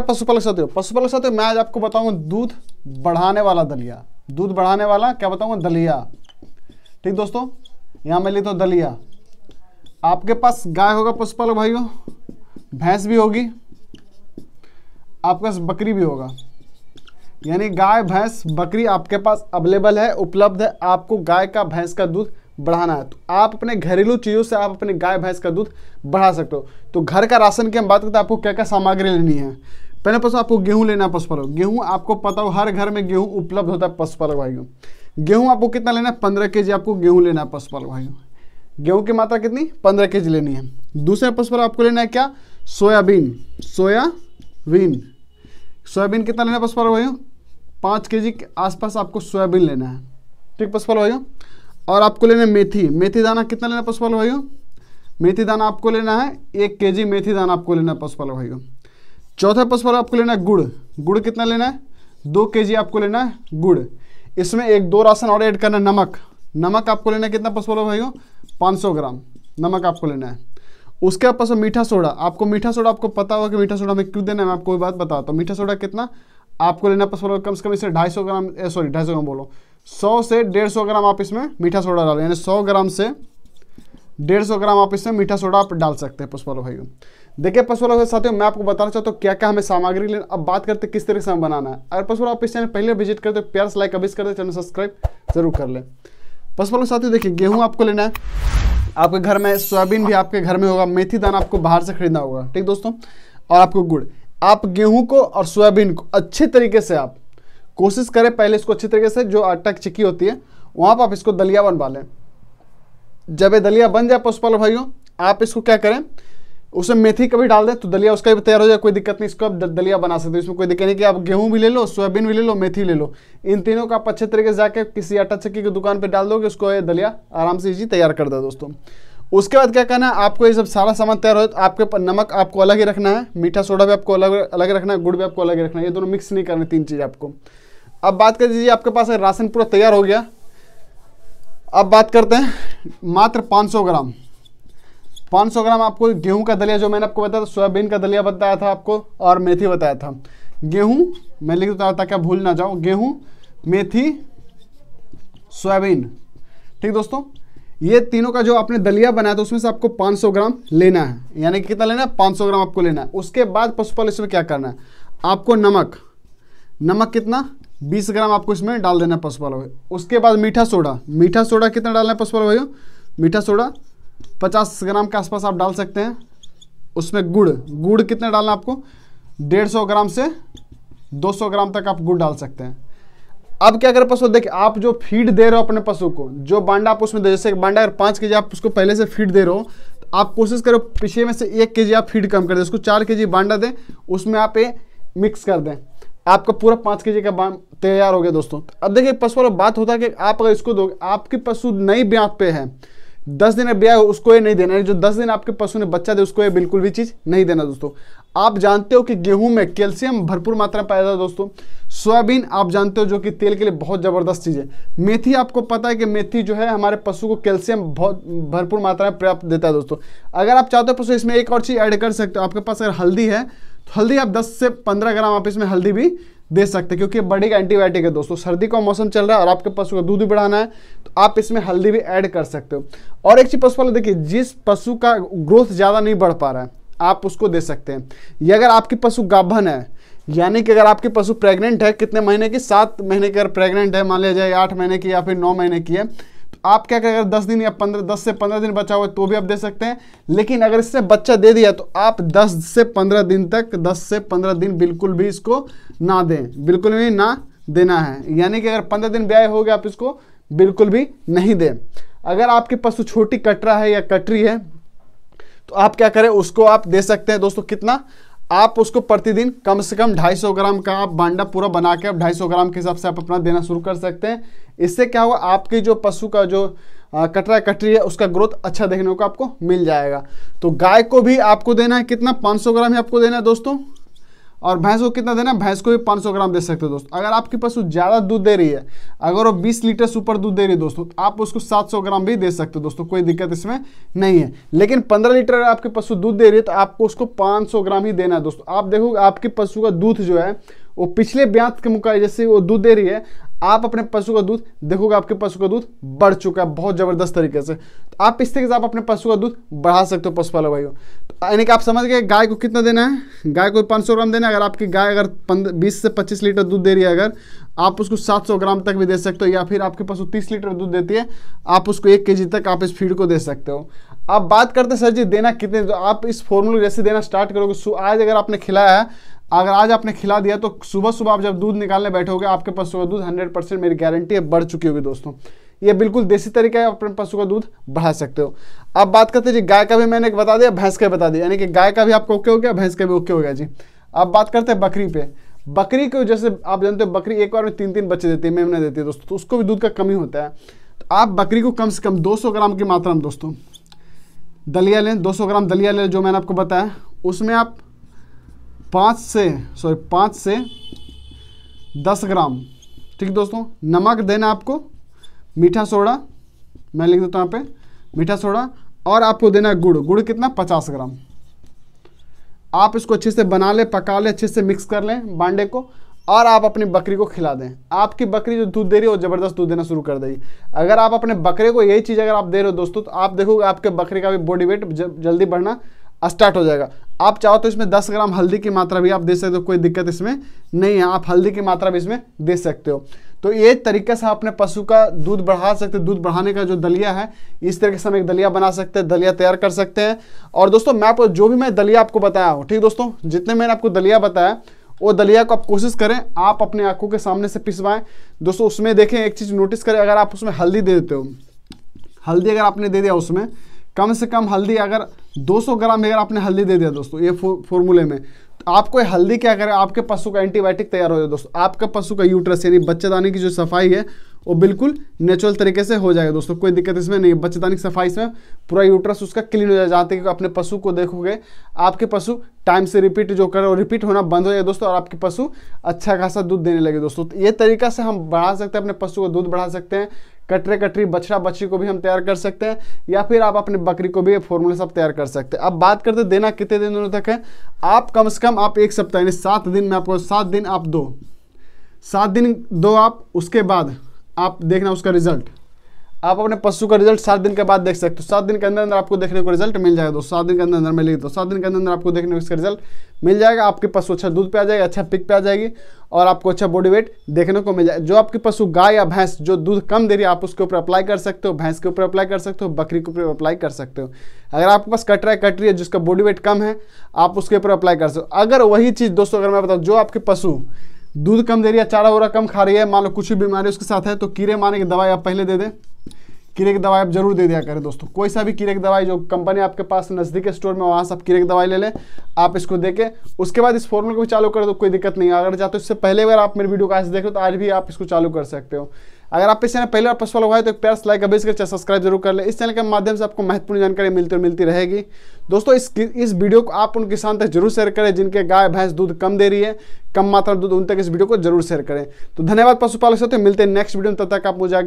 पशुपालक साथियों पशुपालक साथियों मैं आज आपको बताऊंगा दूध बढ़ाने वाला दलिया दूध बढ़ाने वाला क्या बताऊंगा दलिया ठीक दोस्तों यहां मैं लिखता हूं दलिया आपके पास गाय होगा पशुपालक भाइयों भैंस भी होगी आपके पास बकरी भी होगा यानी गाय भैंस बकरी आपके पास अवेलेबल है उपलब्ध है आपको गाय का भैंस का दूध बढ़ाना है तो आप अपने घरेलू चीज़ों से आप अपने गाय भैंस का दूध बढ़ा सकते हो तो घर का राशन की हम बात करते हैं आपको क्या क्या सामग्री लेनी है पहले पशु आपको गेहूं लेना है पशुपालक गेहूं आपको पता हो हर घर में गेहूं उपलब्ध होता है पशुपालक भाइयों गेहूं आपको कितना लेना है पंद्रह के जी आपको गेहूं लेना है पशुपालक भाइयों गेहूं की मात्रा कितनी पंद्रह के जी लेनी है दूसरा पशुपालक आपको लेना है क्या सोयाबीन सोयाबीन सोयाबीन कितना लेना है पशुपालक भाइयों पाँच के जी के आसपास आपको सोयाबीन लेना है ठीक पशुपालक भाइयों और आपको लेना है मेथी मेथी दाना कितना लेना है पशुपालक भाइयों मेथी दाना आपको लेना है एक के जी मेथी दाना आपको लेना है पशुपालक भाइयों चौथा प्रश्न पर आपको लेना है गुड़ गुड़ कितना लेना है दो के आपको लेना है गुड़ इसमें एक दो राशन और ऐड करना है नमक नमक आपको लेना है कितना भाई पाँच सौ ग्राम नमक आपको लेना है उसके आप पास मीठा सोडा आपको मीठा सोडा आपको पता होगा कि मीठा सोडा में क्यों देना है मैं आपको बात बताता हूँ मीठा सोडा कितना आपको लेना पसोलो कम से कम इसे ढाई ग्राम सॉरी ढाई ग्राम बोलो सौ से डेढ़ ग्राम आप इसमें मीठा सोडा डालो यानी सौ ग्राम से डेढ़ सौ ग्राम आप इसमें मीठा सोडा आप डाल सकते हैं पुष्पालो भाई देखिए पशुपालो भाई साथियों मैं आपको बताना चाहता हूँ क्या क्या हमें सामग्री लेना अब बात करते किस तरीके से हमें बनाना है अगर पशु आप इस चैनल पहले विजिट करते हो प्यार लाइक अभी करते चैनल सब्सक्राइब जरूर कर लें पशुपालो साथियों देखिए गेहूँ आपको लेना है आपके घर में सोयाबीन भी आपके घर में होगा मेथी दाना आपको बाहर से खरीदना होगा ठीक दोस्तों और आपको गुड़ आप गेहूँ को और सोयाबीन को अच्छे तरीके से आप कोशिश करें पहले इसको अच्छे तरीके से जो आटा की चिक्की होती है वहाँ पर आप इसको दलिया बनवा लें जब ये दलिया बन जाए पशुपालक भाइयों आप इसको क्या करें उसमें मेथी कभी डाल दें तो दलिया उसका भी तैयार हो जाए कोई दिक्कत नहीं इसको आप दलिया बना सकते हो इसमें कोई दिक्कत नहीं कि आप गेहूं भी ले लो सोयाबीन भी ले लो मेथी ले लो इन तीनों का आप अच्छे तरीके से जाकर किसी आटा चक्की की दुकान पर डाल दोगे उसको ये दलिया आराम से इजी तैयार कर दे दोस्तों उसके बाद क्या करना है आपको ये सब सारा सामान तैयार हो तो आपके पर नमक आपको अलग ही रखना है मीठा सोडा भी आपको अलग अलग रखना है गुड़ भी आपको अलग ही रखना है ये दोनों मिक्स नहीं करना तीन चीज़ आपको अब बात कर दीजिए आपके पास राशन पूरा तैयार हो गया अब बात करते हैं मात्र 500 ग्राम 500 ग्राम आपको गेहूं का दलिया जो मैंने आपको बताया था सोयाबीन का दलिया बताया था आपको और मेथी बताया था गेहूं मैं लिख देता हूँ ताकि भूल ना जाऊं गेहूं मेथी सोयाबीन ठीक दोस्तों ये तीनों का जो आपने दलिया बनाया था उसमें से आपको 500 ग्राम लेना है यानी कि कितना लेना है 500 ग्राम आपको लेना है उसके बाद पशुपाल इसमें क्या करना है आपको नमक नमक कितना बीस ग्राम आपको इसमें डाल देना है पशुपाल भाई उसके बाद मीठा सोडा मीठा सोडा कितना डालना है पशुपाल भाइयों मीठा सोडा पचास ग्राम के आसपास आप डाल सकते हैं उसमें गुड़ गुड़ कितना डालना आपको डेढ़ सौ ग्राम से दो सौ ग्राम तक आप गुड़ डाल सकते हैं अब क्या करें पशु देखिए आप जो फीड दे रहे हो अपने पशु को जो बांडा आप उसमें दे जैसे बांडा अगर पाँच के जी आप उसको पहले से फीड दे रहे हो तो आप कोशिश करो पीछे में से एक के जी आप फीड कम कर दें उसको चार के जी बांडा दें उसमें आप ये मिक्स कर दें आपका पूरा पाँच के जी का तैयार हो गया दोस्तों अब देखिए पशु वाला बात होता है कि आप अगर इसको दोगे आपके पशु नई ब्याह पे है दस दिन ब्याह उसको ये नहीं देना जो दस दिन आपके पशु ने बच्चा दे उसको ये बिल्कुल भी चीज़ नहीं देना दोस्तों आप जानते हो कि गेहूं में कैल्शियम भरपूर मात्रा में पाया जाता है दोस्तों सोयाबीन आप जानते हो जो कि तेल के लिए बहुत ज़बरदस्त चीज़ है मेथी आपको पता है कि मेथी जो है हमारे पशु को कैल्शियम बहुत भरपूर मात्रा में पर्याप्त देता है दोस्तों अगर आप चाहते हो पशु इसमें एक और चीज़ ऐड कर सकते हो आपके पास अगर हल्दी है तो हल्दी आप 10 से 15 ग्राम आप इसमें हल्दी भी दे सकते हैं क्योंकि बड़ी का एंटीबायोटिक है दोस्तों सर्दी का मौसम चल रहा है और आपके पशु का दूध भी बढ़ाना है तो आप इसमें हल्दी भी ऐड कर सकते हो और एक चीज़ पशु देखिए जिस पशु का ग्रोथ ज़्यादा नहीं बढ़ पा रहा है आप उसको दे सकते हैं या अगर आपकी पशु गाभन है यानी कि अगर आपके पशु प्रेग्नेंट है कितने महीने की सात महीने की अगर प्रेग्नेंट है मान लिया जाए आठ महीने की या फिर नौ महीने की है आप क्या करें अगर दस दिन या पंद्रह दस से पंद्रह दिन बचा हुआ तो भी आप दे सकते हैं लेकिन अगर इससे बच्चा दे दिया तो आप दस से पंद्रह दिन तक दस से पंद्रह दिन बिल्कुल भी इसको ना दें बिल्कुल भी ना देना है यानी कि अगर पंद्रह दिन ब्याह हो गया आप इसको बिल्कुल भी नहीं दें अगर आपके पशु तो छोटी कटरा है या कटरी है तो आप क्या करें उसको आप दे सकते हैं दोस्तों कितना आप उसको प्रतिदिन कम से कम 250 ग्राम का आप बांडा पूरा बना के आप 250 ग्राम के हिसाब से आप अपना देना शुरू कर सकते हैं इससे क्या होगा आपकी जो पशु का जो कटरा कटरी है उसका ग्रोथ अच्छा देखने को आपको मिल जाएगा तो गाय को भी आपको देना है कितना 500 ग्राम ही आपको देना है दोस्तों और भैंस को कितना देना है भैंस को भी 500 ग्राम दे सकते हो दोस्तों अगर आपके पशु ज़्यादा दूध दे रही है अगर वो 20 लीटर से ऊपर दूध दे रही है दोस्तों तो आप उसको 700 ग्राम भी दे सकते हो दोस्तों कोई दिक्कत इसमें नहीं है लेकिन 15 लीटर अगर आपके पशु दूध दे रही है तो आपको उसको 500 ग्राम ही देना है दोस्तों आप देखोगे आपके पशु का दूध जो है वो पिछले ब्यात के मुकाबले जैसे वो दूध दे रही है आप अपने पशु का दूध देखोगे आपके पशु का दूध बढ़ चुका है बहुत ज़बरदस्त तरीके से तो आप इस तरीके से आप अपने पशु का दूध बढ़ा सकते हो पशुपालक भाई तो यानी कि आप समझ गए गाय को कितना देना है गाय को 500 ग्राम देना है अगर आपकी गाय अगर पंद्रह बीस से 25 लीटर दूध दे रही है अगर आप उसको 700 ग्राम तक भी दे सकते हो या फिर आपके पशु तीस लीटर दूध देती है आप उसको एक के तक आप इस फीड को दे सकते हो अब बात करते सर जी देना कितने तो आप इस फॉर्मूले जैसे देना स्टार्ट करोगे आज अगर आपने खिलाया है अगर आज आपने खिला दिया तो सुबह सुबह आप जब दूध निकालने बैठोगे आपके पशु का दूध हंड्रेड परसेंट मेरी गारंटी है बढ़ चुकी होगी दोस्तों ये बिल्कुल देसी तरीका है आप अपने पशु का दूध बढ़ा सकते हो अब बात करते हैं जी गाय का भी मैंने बता दिया भैंस का बता दिया यानी कि गाय का भी आपको ओके हो गया भैंस का भी ओके हो गया जी अब बात करते हैं बकरी पे बकरी को जैसे आप जानते हो बकरी एक बार में तीन तीन बच्चे देती है मेमना देती है दोस्तों तो उसको भी दूध का कमी होता है तो आप बकरी को कम से कम दो ग्राम की मात्रा में दोस्तों दलिया लें 200 ग्राम दलिया लें जो मैंने आपको बताया उसमें आप पाँच से सॉरी पाँच से दस ग्राम ठीक है दोस्तों नमक देना आपको मीठा सोडा मैं लिख देता हूँ यहाँ पे मीठा सोडा और आपको देना है गुड़ गुड़ कितना पचास ग्राम आप इसको अच्छे से बना लें पका लें अच्छे से मिक्स कर लें बांडे को और आप अपनी बकरी को खिला दें आपकी बकरी जो दूध दे रही है वो ज़बरदस्त दूध देना शुरू कर देगी अगर आप अपने बकरे को यही चीज़ अगर आप दे रहे हो दोस्तों तो आप देखोगे आपके बकरे का भी बॉडी वेट जल्दी बढ़ना स्टार्ट हो जाएगा आप चाहो तो इसमें 10 ग्राम हल्दी की मात्रा भी आप दे सकते हो कोई दिक्कत इसमें नहीं है आप हल्दी की मात्रा भी इसमें दे सकते हो तो ये तरीके से अपने पशु का दूध बढ़ा सकते हैं दूध बढ़ाने का जो दलिया है इस तरीके से हम एक दलिया बना सकते हैं दलिया तैयार कर सकते हैं और दोस्तों मैं आपको जो भी मैं दलिया आपको बताया हूँ ठीक दोस्तों जितने मैंने आपको दलिया बताया वो दलिया को आप कोशिश करें आप अपने आंखों के सामने से पिसवाएं दोस्तों उसमें देखें एक चीज़ नोटिस करें अगर आप उसमें हल्दी दे देते हो हल्दी अगर आपने दे दिया उसमें कम से कम हल्दी अगर 200 ग्राम अगर आपने हल्दी दे दिया दोस्तों ये फॉर्मूले में तो आपको हल्दी क्या करे आपके पशु का एंटीबायोटिक तैयार हो जाए दोस्तों आपका पशु का यूट्रस यानी बच्चेदानी की जो सफाई है वो बिल्कुल नेचुरल तरीके से हो जाएगा दोस्तों कोई दिक्कत इसमें नहीं है बच्चेदानी की सफाई इसमें पूरा यूट्रस उसका क्लीन हो जाए जाते क्योंकि अपने पशु को देखोगे आपके पशु टाइम से रिपीट जो करो रिपीट होना बंद हो जाए दोस्तों और आपके पशु अच्छा खासा दूध देने लगे दोस्तों तो ये तरीका से हम बढ़ा सकते हैं अपने पशु का दूध बढ़ा सकते हैं कटरे कटरी बछड़ा बछी को भी हम तैयार कर सकते हैं या फिर आप अपने बकरी को भी ये फॉर्मूले सब तैयार कर सकते हैं अब बात करते देना कितने दिनों तक है आप कम से कम आप एक सप्ताह यानी सात दिन में आपको सात दिन आप दो सात दिन दो आप उसके बाद आप देखना उसका रिजल्ट आप अपने पशु का रिजल्ट सात दिन के बाद देख सकते हो सात दिन के अंदर अंदर आपको देखने को रिजल्ट मिल जाएगा दोस्तों सात दिन के अंदर अंदर मिलेगी तो सात दिन के अंदर अंदर आपको देखने को इसका रिजल्ट मिल जाएगा आपके पशु अच्छा दूध पे आ जाएगा अच्छा पिक पे आ जाएगी और आपको अच्छा बॉडी वेट देखने को मिल जाएगा जो आपके पशु गाय या भैंस जो दूध कम दे रही है आप उसके ऊपर अप्लाई कर सकते हो भैंस के ऊपर अप्लाई कर सकते हो बकरी के ऊपर अप्लाई कर सकते हो अगर आपके पास कट रहा है कट रही है जिसका बॉडी वेट कम है आप उसके ऊपर अप्लाई कर सकते हो अगर वही चीज़ दोस्तों अगर मैं बताऊँ जो आपके पशु दूध कम दे रही है चारा वोरा कम खा रही है मान लो कुछ भी बीमारी उसके साथ है तो कीड़े मारने की दवाई आप पहले दे दें कीड़े की दवाई आप जरूर दे दिया करें दोस्तों कोई सा भी कीड़े की दवाई जो कंपनी आपके पास नज़दीक स्टोर में वहाँ से आप कीड़े की दवाई ले लें आप इसको दे के उसके बाद इस फॉर्मूले को भी चालू कर दो कोई दिक्कत नहीं है अगर चाहते इससे पहले अगर आप मेरी वीडियो को आज देख रहे तो आज भी आप इसको चालू कर सकते हो अगर आप इस चैनल पहले बार पसवाल हुआ है तो एक प्यार लाइक अभी कर सब्सक्राइब जरूर कर ले इस चैनल के माध्यम से आपको महत्वपूर्ण जानकारी मिलती और मिलती रहेगी दोस्तों इस इस वीडियो को आप उन किसान तक जरूर शेयर करें जिनके गाय भैंस दूध कम दे रही है कम मात्रा दूध उन तक इस वीडियो को जरूर शेयर करें तो धन्यवाद पशुपालक साथियों मिलते हैं नेक्स्ट वीडियो में तब तक आप मुझे